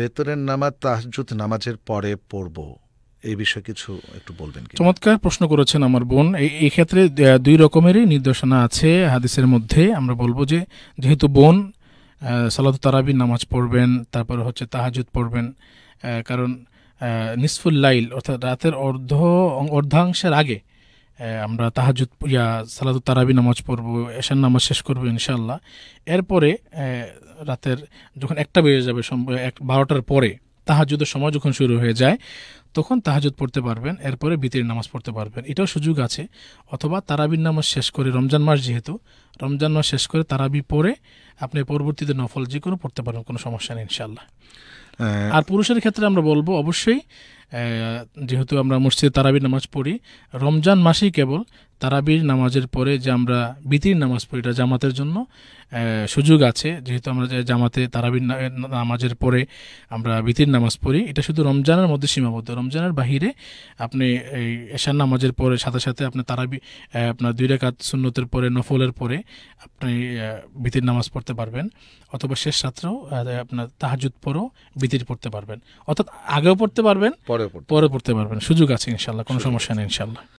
ভেতরের নামাজ তাহজুত নামাজের পরে পড়ব এই বিষয়ে কিছু একটু বলবেন চমৎকার প্রশ্ন করেছেন আমার বোন এই ক্ষেত্রে দুই রকমেরই নির্দেশনা আছে হাদিসের মধ্যে আমরা বলবো যে যেহেতু বোন সালাদ তারাবির নামাজ পড়বেন তারপর হচ্ছে তাহাজুদ পড়বেন কারণ নিসফুল লাইল অর্থাৎ রাতের অর্ধ অর্ধাংশের আগে আমরা তাহাজুদ ইয়া সালাদু তারাবি নামাজ পড়ব এশার নামাজ শেষ করবো ইনশাল্লাহ এরপরে রাতের যখন একটা বেজে যাবে এক বারোটার পরে তাহাজুদের সময় যখন শুরু হয়ে যায় তখন তাহাজুদ পড়তে পারবেন এরপরে বিতির নামাজ পড়তে পারবেন এটাও সুযোগ আছে অথবা তারাবির নামাজ শেষ করে রমজান মাস যেহেতু রমজান মাস শেষ করে তারাবি পড়ে আপনি পরবর্তীতে নফল যে কোনো পড়তে পারবেন কোনো সমস্যা নেই ইনশাল্লাহ আর পুরুষের ক্ষেত্রে আমরা বলবো অবশ্যই যেহেতু আমরা মসজিদে তারাবির নামাজ পড়ি রমজান মাসেই কেবল তারাবির নামাজের পরে যে আমরা বিতির নামাজ পড়ি এটা জামাতের জন্য সুযোগ আছে যেহেতু আমরা যে জামাতে তারাবির নামাজের পরে আমরা বিতির নামাজ পড়ি এটা শুধু রমজানের মধ্যে সীমাবদ্ধ রমজানের বাহিরে আপনি এই এশার নামাজের পরে সাথে সাথে আপনার তারাবি আপনার দুই রেখাত সুন্নতের পরে নফলের পরে আপনি বিতির নামাজ পড়তে পারবেন অথবা শেষ রাত্রেও আপনার তাহাজুদ পরেও বিতির পড়তে পারবেন অর্থাৎ আগেও পড়তে পারবেন পরে পড়তে পারবেন সুযোগ আছে ইনশাল্লাহ কোনো সমস্যা নেই ইনশাল্লাহ